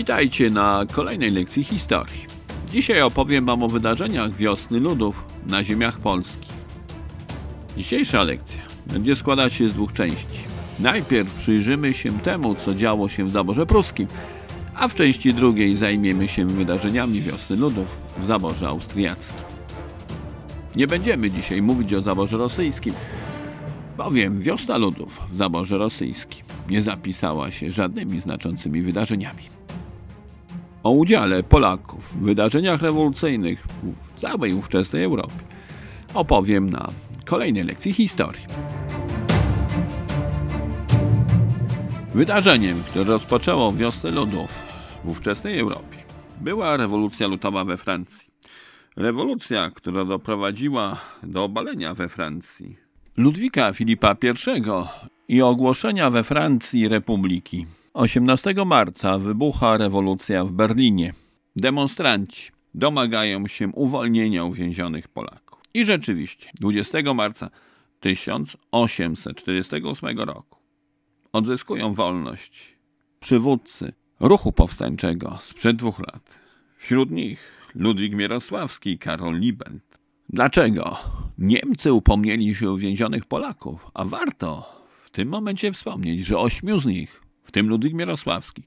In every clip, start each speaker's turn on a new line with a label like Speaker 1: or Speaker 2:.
Speaker 1: Witajcie na kolejnej lekcji historii. Dzisiaj opowiem Wam o wydarzeniach wiosny ludów na ziemiach Polski. Dzisiejsza lekcja będzie składać się z dwóch części. Najpierw przyjrzymy się temu, co działo się w Zaborze Pruskim, a w części drugiej zajmiemy się wydarzeniami wiosny ludów w Zaborze Austriackim. Nie będziemy dzisiaj mówić o Zaborze Rosyjskim, bowiem wiosna ludów w Zaborze Rosyjskim nie zapisała się żadnymi znaczącymi wydarzeniami o udziale Polaków w wydarzeniach rewolucyjnych w całej ówczesnej Europie opowiem na kolejnej lekcji historii. Wydarzeniem, które rozpoczęło wiosnę lodów w ówczesnej Europie, była rewolucja lutowa we Francji. Rewolucja, która doprowadziła do obalenia we Francji Ludwika Filipa I i ogłoszenia we Francji republiki. 18 marca wybucha rewolucja w Berlinie. Demonstranci domagają się uwolnienia uwięzionych Polaków. I rzeczywiście, 20 marca 1848 roku odzyskują wolność przywódcy ruchu powstańczego sprzed dwóch lat. Wśród nich Ludwik Mierosławski i Karol Liebend. Dlaczego Niemcy upomnieli się uwięzionych Polaków, a warto w tym momencie wspomnieć, że ośmiu z nich w tym Ludwik Mirosławski,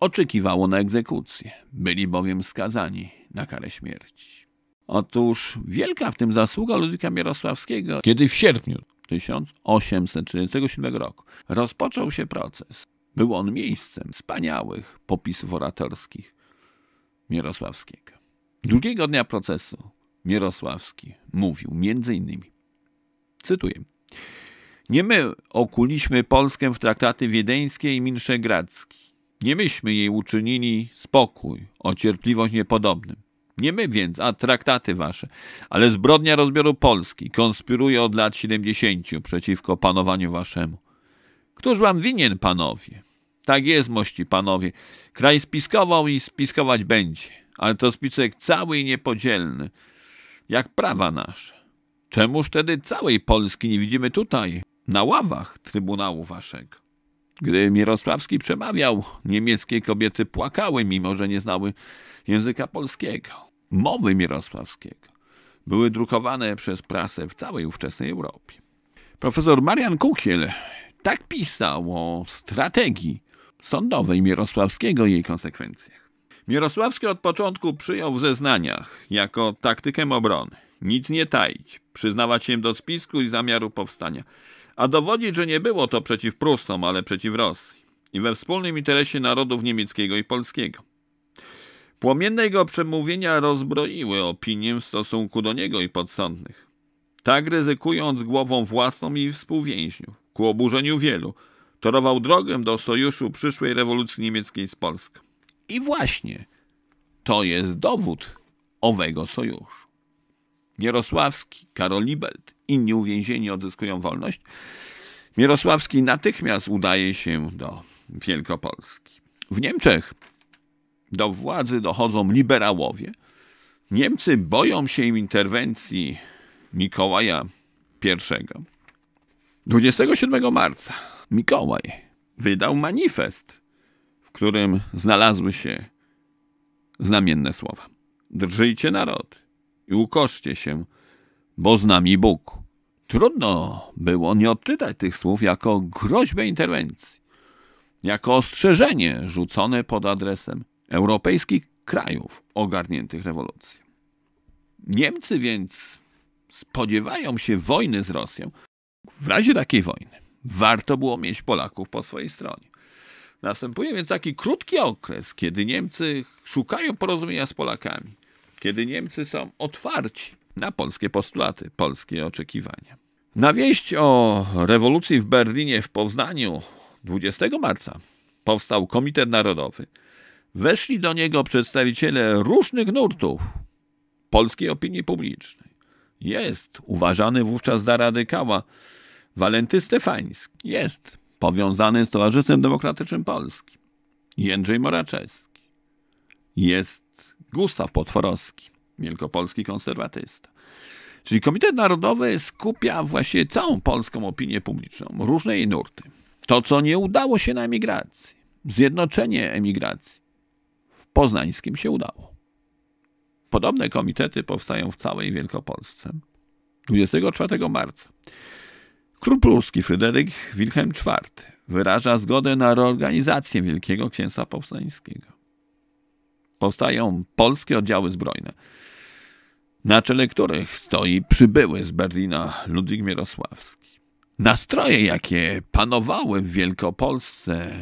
Speaker 1: oczekiwało na egzekucję. Byli bowiem skazani na karę śmierci. Otóż wielka w tym zasługa Ludwika Mirosławskiego, kiedy w sierpniu 1837 roku rozpoczął się proces. Był on miejscem wspaniałych popisów oratorskich Mirosławskiego. Drugiego dnia procesu Mirosławski mówił między innymi, cytuję, nie my okuliśmy Polskę w traktaty wiedeńskie i minszegradzki. Nie myśmy jej uczynili spokój o cierpliwość niepodobnym. Nie my więc, a traktaty wasze. Ale zbrodnia rozbioru Polski konspiruje od lat 70 przeciwko panowaniu waszemu. Któż wam winien, panowie? Tak jest, mości panowie. Kraj spiskował i spiskować będzie, ale to spisek cały i niepodzielny, jak prawa nasze. Czemuż tedy całej Polski nie widzimy tutaj? na ławach Trybunału Waszego. Gdy Mirosławski przemawiał, niemieckie kobiety płakały, mimo że nie znały języka polskiego, mowy Mirosławskiego. Były drukowane przez prasę w całej ówczesnej Europie. Profesor Marian Kukiel tak pisał o strategii sądowej Mirosławskiego i jej konsekwencjach. Mirosławski od początku przyjął w zeznaniach jako taktykę obrony. Nic nie taić, przyznawać się do spisku i zamiaru powstania a dowodzić, że nie było to przeciw Prusom, ale przeciw Rosji i we wspólnym interesie narodów niemieckiego i polskiego. Płomienne jego przemówienia rozbroiły opinię w stosunku do niego i podsądnych. Tak ryzykując głową własną i współwięźniów, ku oburzeniu wielu, torował drogę do sojuszu przyszłej rewolucji niemieckiej z Polską. I właśnie to jest dowód owego sojuszu. Jarosławski, Karol Libelt, inni uwięzieni odzyskują wolność. Mirosławski natychmiast udaje się do Wielkopolski. W Niemczech do władzy dochodzą liberałowie. Niemcy boją się im interwencji Mikołaja I. 27 marca Mikołaj wydał manifest, w którym znalazły się znamienne słowa: Drżyjcie naród i ukoszcie się bo z nami Bóg. Trudno było nie odczytać tych słów jako groźbę interwencji, jako ostrzeżenie rzucone pod adresem europejskich krajów ogarniętych rewolucją. Niemcy więc spodziewają się wojny z Rosją. W razie takiej wojny warto było mieć Polaków po swojej stronie. Następuje więc taki krótki okres, kiedy Niemcy szukają porozumienia z Polakami, kiedy Niemcy są otwarci na polskie postulaty, polskie oczekiwania. Na wieść o rewolucji w Berlinie w Poznaniu 20 marca powstał Komitet Narodowy. Weszli do niego przedstawiciele różnych nurtów polskiej opinii publicznej. Jest uważany wówczas za radykała Walenty Stefański. Jest powiązany z Towarzystwem Demokratycznym Polski. Jędrzej Moraczewski. Jest Gustaw Potworowski wielkopolski konserwatysta. Czyli Komitet Narodowy skupia właśnie całą polską opinię publiczną, różne jej nurty. To, co nie udało się na emigracji, zjednoczenie emigracji, w Poznańskim się udało. Podobne komitety powstają w całej Wielkopolsce. 24 marca Król polski Fryderyk Wilhelm IV wyraża zgodę na reorganizację Wielkiego Księstwa Powstańskiego. Powstają polskie oddziały zbrojne – na czele których stoi przybyły z Berlina Ludwik Mirosławski. Nastroje, jakie panowały w Wielkopolsce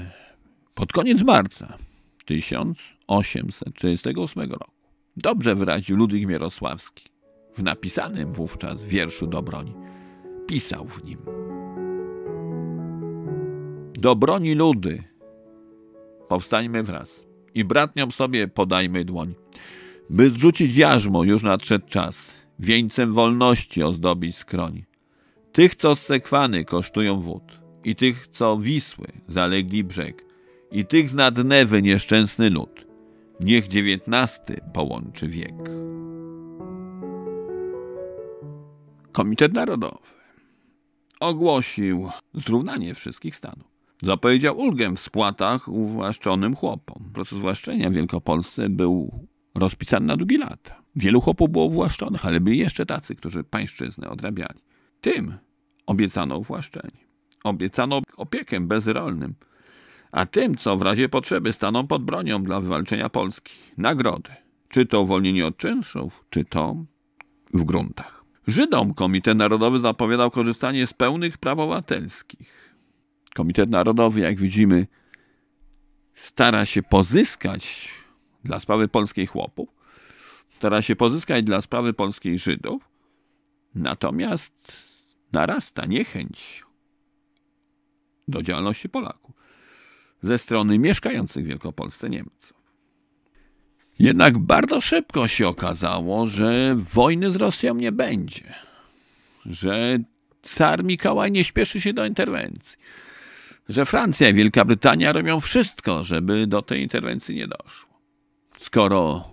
Speaker 1: pod koniec marca 1838 roku, dobrze wyraził Ludwik Mirosławski w napisanym wówczas wierszu do broni. Pisał w nim. Do broni ludy powstańmy wraz i bratniom sobie podajmy dłoń. By zrzucić jarzmo, już nadszedł czas. Wieńcem wolności ozdobić skroń. Tych, co z sekwany kosztują wód, i tych, co Wisły zalegli brzeg, i tych z nad nieszczęsny lud. Niech dziewiętnasty połączy wiek. Komitet Narodowy ogłosił zrównanie wszystkich stanów. Zapowiedział ulgę w spłatach uwłaszczonym chłopom. Proces zwłaszczenia w Wielkopolsce był rozpisany na długie lata. Wielu chłopów było uwłaszczonych, ale byli jeszcze tacy, którzy pańszczyznę odrabiali. Tym obiecano uwłaszczenie. Obiecano opiekę bezrolnym, a tym, co w razie potrzeby staną pod bronią dla wywalczenia Polski, nagrody. Czy to uwolnienie od czynszów, czy to w gruntach. Żydom Komitet Narodowy zapowiadał korzystanie z pełnych praw obywatelskich. Komitet Narodowy, jak widzimy, stara się pozyskać dla sprawy polskiej chłopów, stara się pozyskać dla sprawy polskiej Żydów, natomiast narasta niechęć do działalności Polaków ze strony mieszkających w Wielkopolsce Niemców. Jednak bardzo szybko się okazało, że wojny z Rosją nie będzie, że car Mikołaj nie śpieszy się do interwencji, że Francja i Wielka Brytania robią wszystko, żeby do tej interwencji nie doszło skoro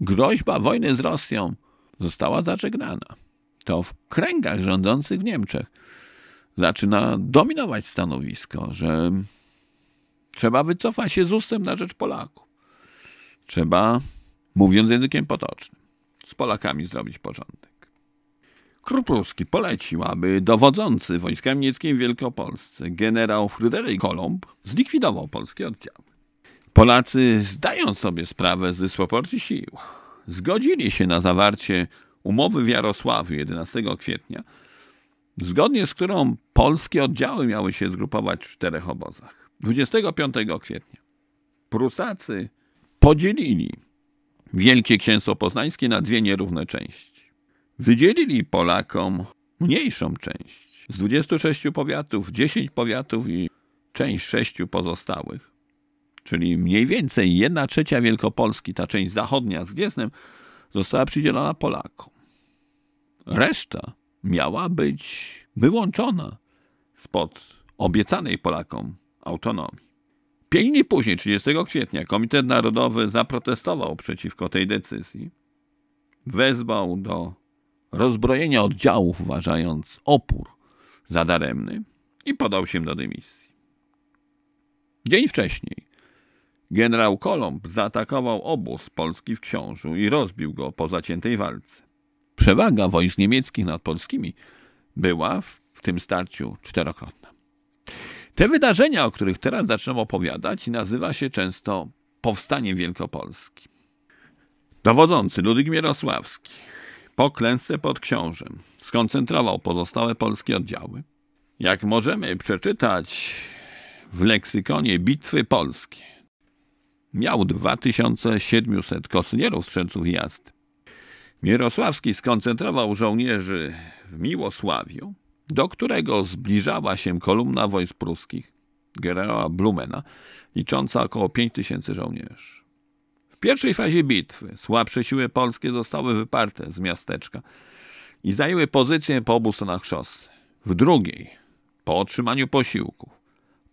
Speaker 1: groźba wojny z Rosją została zażegnana, to w kręgach rządzących w Niemczech zaczyna dominować stanowisko, że trzeba wycofać się z ustem na rzecz Polaków. Trzeba, mówiąc językiem potocznym, z Polakami zrobić porządek. Krupruski polecił, aby dowodzący wojskami niemieckim w Wielkopolsce generał Fryderyk Kolomb zlikwidował polskie oddziały. Polacy zdają sobie sprawę z dysproporcji sił. Zgodzili się na zawarcie umowy w Jarosławiu 11 kwietnia, zgodnie z którą polskie oddziały miały się zgrupować w czterech obozach. 25 kwietnia Prusacy podzielili Wielkie Księstwo Poznańskie na dwie nierówne części. Wydzielili Polakom mniejszą część. Z 26 powiatów, 10 powiatów i część sześciu pozostałych czyli mniej więcej 1 trzecia Wielkopolski, ta część zachodnia z Gnieznem, została przydzielona Polakom. Reszta miała być wyłączona spod obiecanej Polakom autonomii. Pięć dni później, 30 kwietnia, Komitet Narodowy zaprotestował przeciwko tej decyzji. Wezwał do rozbrojenia oddziałów, uważając opór za daremny i podał się do dymisji. Dzień wcześniej Generał Kolomb zaatakował obóz Polski w Książu i rozbił go po zaciętej walce. Przewaga wojsk niemieckich nad polskimi była w tym starciu czterokrotna. Te wydarzenia, o których teraz zaczynam opowiadać, nazywa się często Powstaniem Wielkopolski. Dowodzący Ludwik Mierosławski po klęsce pod Książem skoncentrował pozostałe polskie oddziały. Jak możemy przeczytać w leksykonie Bitwy Polskie, miał 2700 kosynierów strzelców jazdy. Mirosławski skoncentrował żołnierzy w Miłosławiu, do którego zbliżała się kolumna wojsk pruskich generała Blumena, licząca około 5000 żołnierzy. W pierwszej fazie bitwy słabsze siły polskie zostały wyparte z miasteczka i zajęły pozycję po obu stronach szosy. W drugiej, po otrzymaniu posiłków,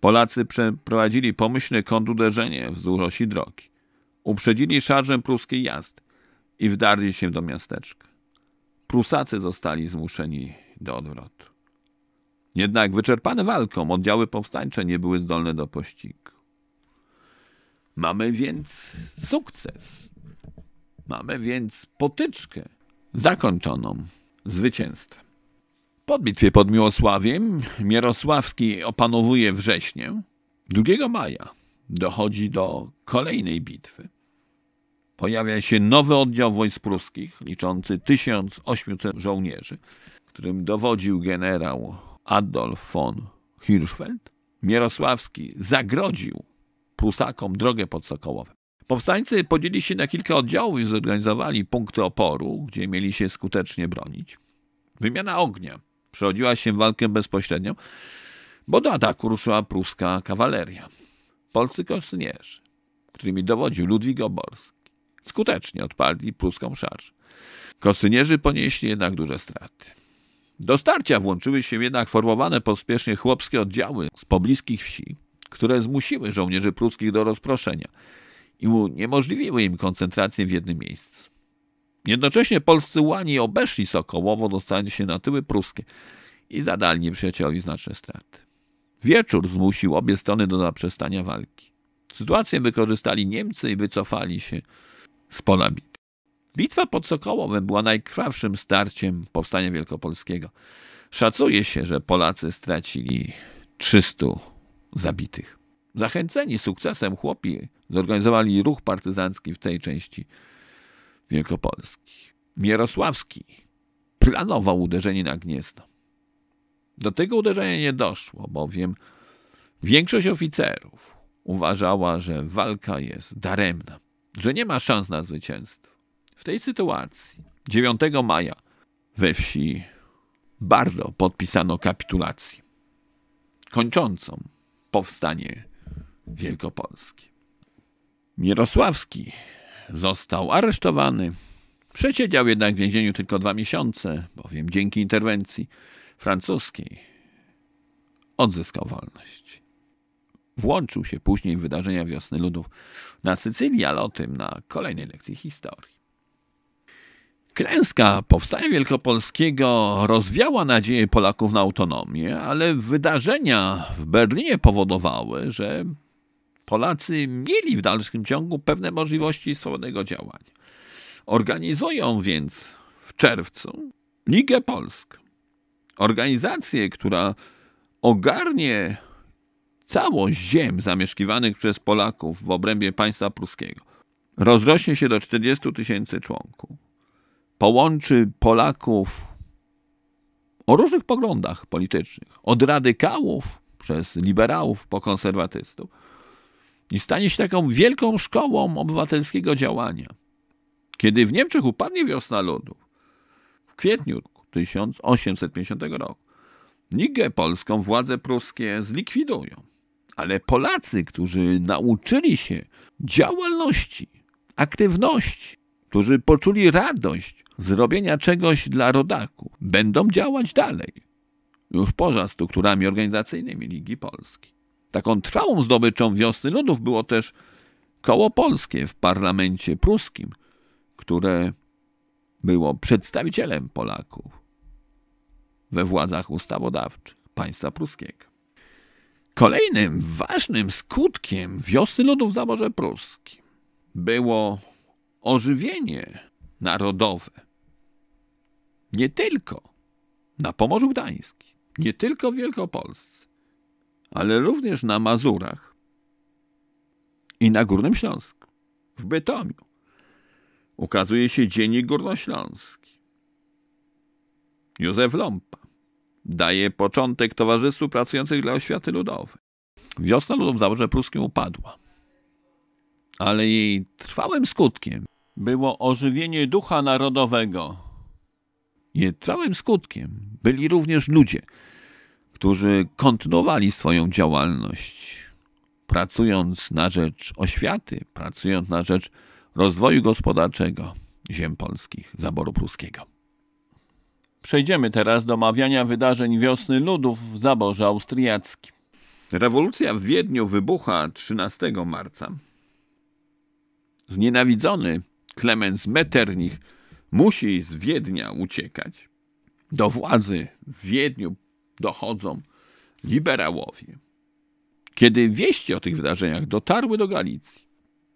Speaker 1: Polacy przeprowadzili pomyślne kontuderzenie wzdłuż osi drogi. Uprzedzili szarżę pruskiej jazdy i wdarli się do miasteczka. Prusacy zostali zmuszeni do odwrotu. Jednak wyczerpane walką oddziały powstańcze nie były zdolne do pościgu. Mamy więc sukces. Mamy więc potyczkę zakończoną zwycięstwem. Po bitwie pod Miłosławiem Mierosławski opanowuje wrześnię. 2 maja dochodzi do kolejnej bitwy. Pojawia się nowy oddział wojsk pruskich, liczący 1800 żołnierzy, którym dowodził generał Adolf von Hirschfeld. Mierosławski zagrodził Prusakom drogę pod Sokołowem. Powstańcy podzieli się na kilka oddziałów i zorganizowali punkty oporu, gdzie mieli się skutecznie bronić. Wymiana ognia Przechodziła się walkę bezpośrednią, bo do ataku ruszyła pruska kawaleria. Polscy kostynierzy, którymi dowodził Ludwik Oborski, skutecznie odpadli pruską szarż. Kosynierzy ponieśli jednak duże straty. Do starcia włączyły się jednak formowane pospiesznie chłopskie oddziały z pobliskich wsi, które zmusiły żołnierzy pruskich do rozproszenia i uniemożliwiły im koncentrację w jednym miejscu. Jednocześnie polscy łani obeszli Sokołowo, dostając się na tyły pruskie i zadali nieprzyjacielowi znaczne straty. Wieczór zmusił obie strony do zaprzestania walki. Sytuację wykorzystali Niemcy i wycofali się z pola bitwy. Bitwa pod Sokołowem była najkrwawszym starciem powstania wielkopolskiego. Szacuje się, że Polacy stracili 300 zabitych. Zachęceni sukcesem chłopi zorganizowali ruch partyzancki w tej części Wielkopolski. Mierosławski planował uderzenie na Gniezno. Do tego uderzenia nie doszło, bowiem większość oficerów uważała, że walka jest daremna, że nie ma szans na zwycięstwo. W tej sytuacji 9 maja we wsi Bardo podpisano kapitulację kończącą powstanie wielkopolskie. Mierosławski. Został aresztowany. Przesiedział jednak w więzieniu tylko dwa miesiące, bowiem dzięki interwencji francuskiej odzyskał wolność. Włączył się później w wydarzenia wiosny ludów na Sycylii, ale o tym na kolejnej lekcji historii. Klęska powstania wielkopolskiego rozwiała nadzieję Polaków na autonomię, ale wydarzenia w Berlinie powodowały, że Polacy mieli w dalszym ciągu pewne możliwości swobodnego działania. Organizują więc w czerwcu Ligę Polsk. Organizację, która ogarnie całość ziem zamieszkiwanych przez Polaków w obrębie państwa pruskiego. Rozrośnie się do 40 tysięcy członków. Połączy Polaków o różnych poglądach politycznych, od radykałów przez liberałów po konserwatystów i stanie się taką wielką szkołą obywatelskiego działania. Kiedy w Niemczech upadnie wiosna ludów, w kwietniu 1850 roku, Ligę Polską władze pruskie zlikwidują. Ale Polacy, którzy nauczyli się działalności, aktywności, którzy poczuli radość zrobienia czegoś dla rodaku, będą działać dalej. Już poza strukturami organizacyjnymi Ligi Polskiej. Taką trwałą zdobyczą wiosny ludów było też koło polskie w parlamencie pruskim, które było przedstawicielem Polaków we władzach ustawodawczych państwa pruskiego. Kolejnym ważnym skutkiem wiosny ludów w zaborze pruskim było ożywienie narodowe. Nie tylko na Pomorzu Gdańskim, nie tylko w Wielkopolsce, ale również na Mazurach i na Górnym Śląsku, w Bytomiu. Ukazuje się Dziennik Górnośląski. Józef Lompa daje początek Towarzystwu Pracujących dla Oświaty Ludowej. Wiosna ludów w zaborze pruskim upadła, ale jej trwałym skutkiem było ożywienie ducha narodowego. Jej trwałym skutkiem byli również ludzie, którzy kontynuowali swoją działalność, pracując na rzecz oświaty, pracując na rzecz rozwoju gospodarczego ziem polskich, zaboru pruskiego. Przejdziemy teraz do omawiania wydarzeń wiosny ludów w zaborze austriackim. Rewolucja w Wiedniu wybucha 13 marca. Znienawidzony Klemens Metternich musi z Wiednia uciekać. Do władzy w Wiedniu dochodzą liberałowie. Kiedy wieści o tych wydarzeniach dotarły do Galicji,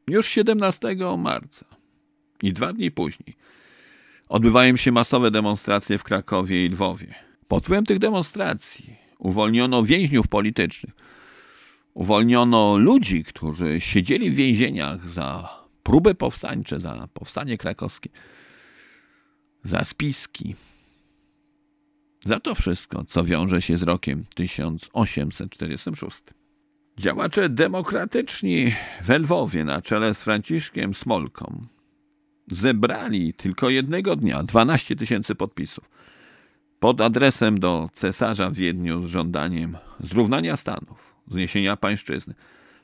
Speaker 1: już 17 marca i dwa dni później, odbywają się masowe demonstracje w Krakowie i Lwowie. Pod wpływem tych demonstracji uwolniono więźniów politycznych, uwolniono ludzi, którzy siedzieli w więzieniach za próby powstańcze, za powstanie krakowskie, za spiski, za to wszystko, co wiąże się z rokiem 1846. Działacze demokratyczni we Lwowie na czele z Franciszkiem Smolką zebrali tylko jednego dnia 12 tysięcy podpisów pod adresem do cesarza w Wiedniu z żądaniem zrównania stanów, zniesienia pańszczyzny,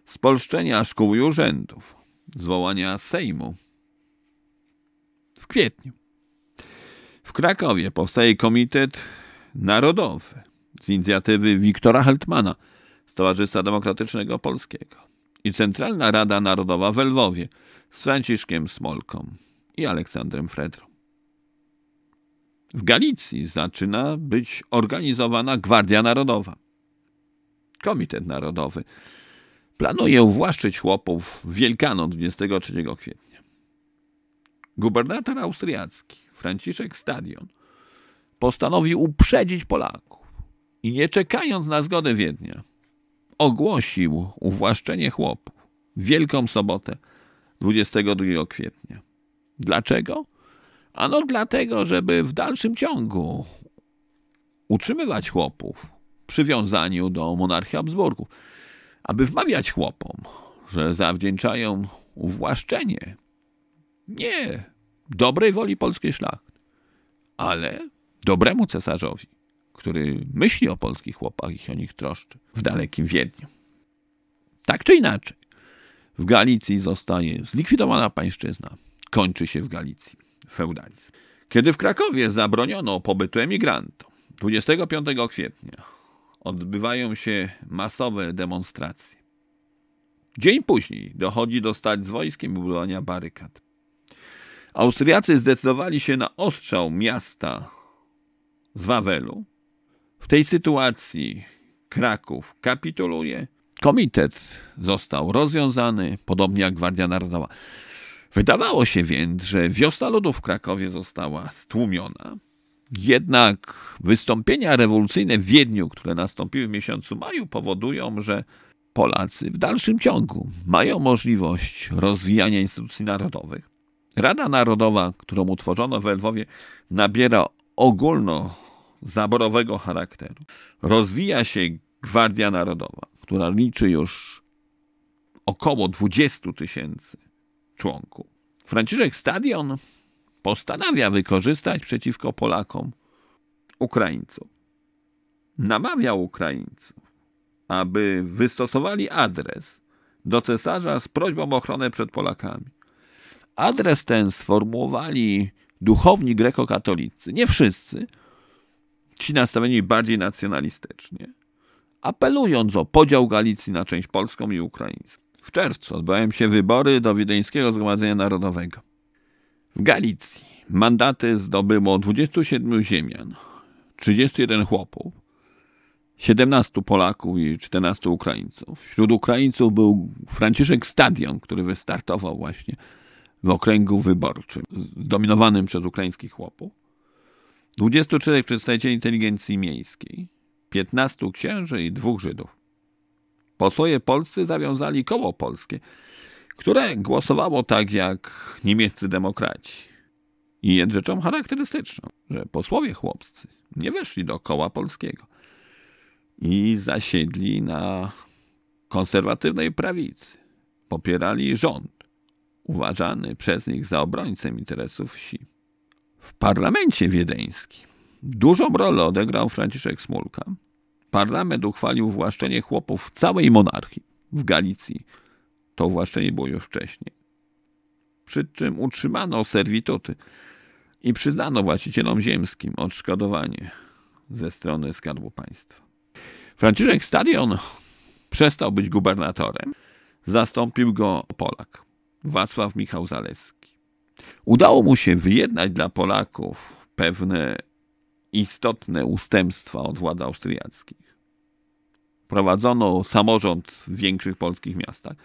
Speaker 1: spolszczenia szkół i urzędów, zwołania Sejmu w kwietniu. W Krakowie powstaje komitet Narodowy z inicjatywy Wiktora Heltmana z Towarzystwa Demokratycznego Polskiego i Centralna Rada Narodowa w Lwowie z Franciszkiem Smolką i Aleksandrem Fredrą. W Galicji zaczyna być organizowana Gwardia Narodowa. Komitet Narodowy planuje uwłaszczyć chłopów w Wielkanoc 23 kwietnia. Gubernator austriacki Franciszek Stadion – postanowił uprzedzić Polaków i nie czekając na zgodę Wiednia, ogłosił uwłaszczenie chłopów Wielką Sobotę 22 kwietnia. Dlaczego? Ano dlatego, żeby w dalszym ciągu utrzymywać chłopów przywiązaniu do monarchii Habsburgów, aby wmawiać chłopom, że zawdzięczają uwłaszczenie nie dobrej woli polskiej szlachty, ale dobremu cesarzowi, który myśli o polskich chłopach i się o nich troszczy w dalekim Wiedniu. Tak czy inaczej, w Galicji zostaje zlikwidowana pańszczyzna. Kończy się w Galicji feudalizm. Kiedy w Krakowie zabroniono pobytu emigrantom, 25 kwietnia odbywają się masowe demonstracje. Dzień później dochodzi do stać z wojskiem budowania barykad. Austriacy zdecydowali się na ostrzał miasta z Wawelu. W tej sytuacji Kraków kapituluje. Komitet został rozwiązany, podobnie jak Gwardia Narodowa. Wydawało się więc, że wiosna lodów w Krakowie została stłumiona. Jednak wystąpienia rewolucyjne w Wiedniu, które nastąpiły w miesiącu maju, powodują, że Polacy w dalszym ciągu mają możliwość rozwijania instytucji narodowych. Rada Narodowa, którą utworzono w Lwowie, nabiera ogólnozaborowego charakteru. Rozwija się Gwardia Narodowa, która liczy już około 20 tysięcy członków. Franciszek Stadion postanawia wykorzystać przeciwko Polakom Ukraińców. Namawiał Ukraińców, aby wystosowali adres do cesarza z prośbą o ochronę przed Polakami. Adres ten sformułowali duchowni grekokatolicy, nie wszyscy, ci nastawieni bardziej nacjonalistycznie, apelując o podział Galicji na część polską i ukraińską. W czerwcu odbywają się wybory do Wiedeńskiego Zgromadzenia Narodowego. W Galicji mandaty zdobyło 27 Ziemian, 31 chłopów, 17 Polaków i 14 Ukraińców. Wśród Ukraińców był Franciszek Stadion, który wystartował właśnie w okręgu wyborczym, zdominowanym przez ukraińskich chłopów, 24 przedstawicieli inteligencji miejskiej, 15 księży i dwóch Żydów. Posłowie polscy zawiązali koło polskie, które głosowało tak jak niemieccy demokraci. I jest rzeczą charakterystyczną, że posłowie chłopscy nie weszli do koła polskiego i zasiedli na konserwatywnej prawicy. Popierali rząd, uważany przez nich za obrońcę interesów wsi. W parlamencie wiedeńskim dużą rolę odegrał Franciszek Smulka. Parlament uchwalił właszczenie chłopów całej monarchii w Galicji. To właszczenie było już wcześniej. Przy czym utrzymano serwituty i przyznano właścicielom ziemskim odszkodowanie ze strony Skarbu Państwa. Franciszek Stadion przestał być gubernatorem, zastąpił go Polak. Wacław Michał Zaleski. Udało mu się wyjednać dla Polaków pewne istotne ustępstwa od władz austriackich. Prowadzono samorząd w większych polskich miastach.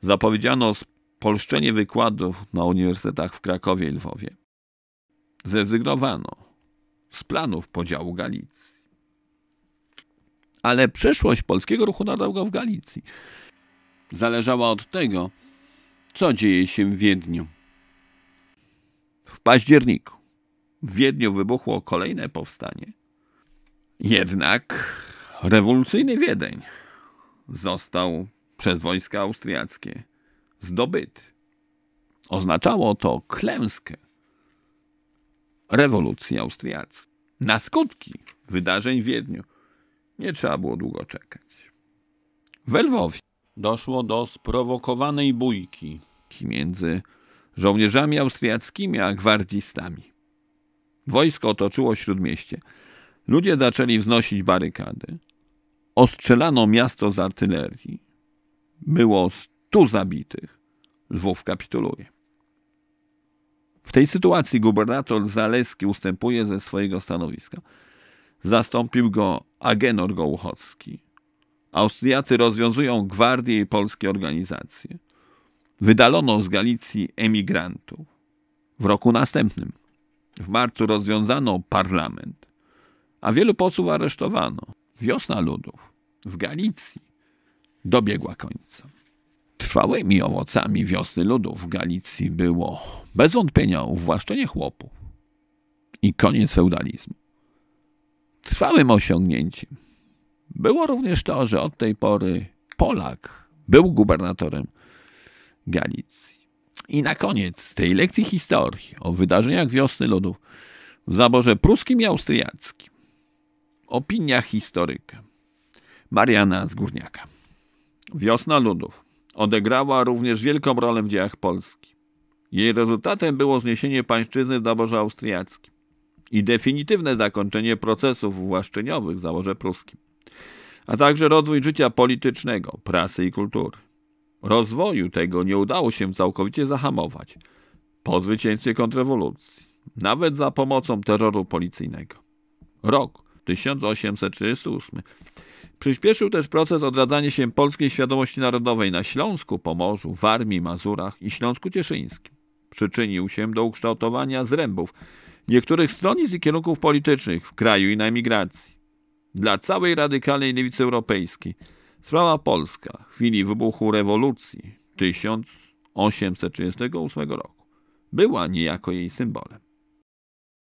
Speaker 1: Zapowiedziano spolszczenie wykładów na uniwersytetach w Krakowie i Lwowie. Zrezygnowano z planów podziału Galicji. Ale przyszłość polskiego ruchu narodowego w Galicji zależała od tego, co dzieje się w Wiedniu? W październiku w Wiedniu wybuchło kolejne powstanie. Jednak rewolucyjny Wiedeń został przez wojska austriackie zdobyty. Oznaczało to klęskę rewolucji austriackiej. Na skutki wydarzeń w Wiedniu nie trzeba było długo czekać. W Lwowie doszło do sprowokowanej bójki między żołnierzami austriackimi a gwardzistami. Wojsko otoczyło śródmieście. Ludzie zaczęli wznosić barykady. Ostrzelano miasto z artylerii. Było stu zabitych. Lwów kapituluje. W tej sytuacji gubernator Zaleski ustępuje ze swojego stanowiska. Zastąpił go Agenor Gołuchowski. Austriacy rozwiązują gwardię i polskie organizacje. Wydalono z Galicji emigrantów. W roku następnym, w marcu, rozwiązano parlament, a wielu posłów aresztowano. Wiosna ludów w Galicji dobiegła końca. Trwałymi owocami wiosny ludów w Galicji było bez wątpienia uwłaszczenie chłopów i koniec feudalizmu. Trwałym osiągnięciem było również to, że od tej pory Polak był gubernatorem Galicji. I na koniec tej lekcji historii o wydarzeniach wiosny ludów w zaborze pruskim i austriackim. Opinia historyka Mariana Zgórniaka. Wiosna ludów odegrała również wielką rolę w dziejach Polski. Jej rezultatem było zniesienie pańszczyzny w zaborze austriackim i definitywne zakończenie procesów uwłaszczeniowych w zaborze pruskim a także rozwój życia politycznego, prasy i kultury. Rozwoju tego nie udało się całkowicie zahamować po zwycięstwie kontrrewolucji, nawet za pomocą terroru policyjnego. Rok 1848 przyspieszył też proces odradzania się polskiej świadomości narodowej na Śląsku, Pomorzu, Warmii, Mazurach i Śląsku Cieszyńskim. Przyczynił się do ukształtowania zrębów niektórych stronnic i kierunków politycznych w kraju i na emigracji dla całej radykalnej lewicy europejskiej. Sprawa polska w chwili wybuchu rewolucji 1838 roku była niejako jej symbolem.